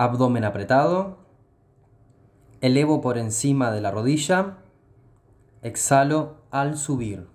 abdomen apretado, elevo por encima de la rodilla, exhalo al subir.